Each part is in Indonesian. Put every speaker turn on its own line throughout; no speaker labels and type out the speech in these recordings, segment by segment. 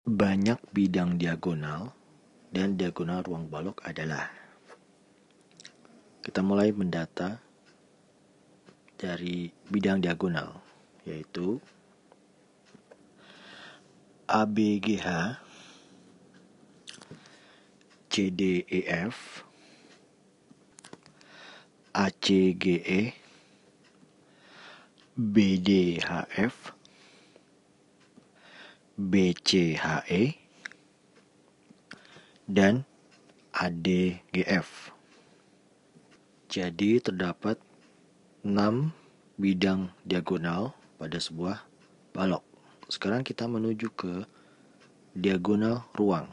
Banyak bidang diagonal dan diagonal ruang balok adalah: Kita mulai mendata dari bidang diagonal, yaitu ABGH, CDEF, ACGE, BDHF, BCHE dan ADGF. Jadi terdapat 6 bidang diagonal pada sebuah balok. Sekarang kita menuju ke diagonal ruang.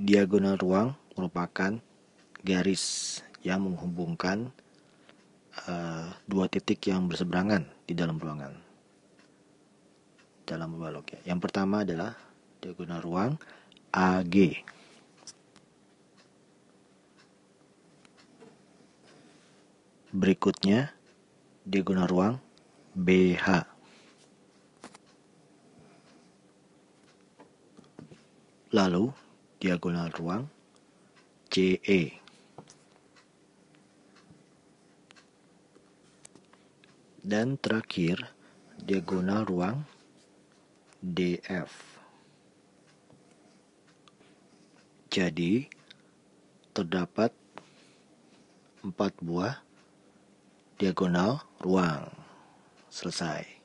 Diagonal ruang merupakan garis yang menghubungkan uh, dua titik yang berseberangan di dalam ruangan dalam balok ya. Yang pertama adalah diagonal ruang AG. Berikutnya diagonal ruang BH. Lalu diagonal ruang CE. Dan terakhir diagonal ruang DF. Jadi, terdapat empat buah diagonal ruang. Selesai.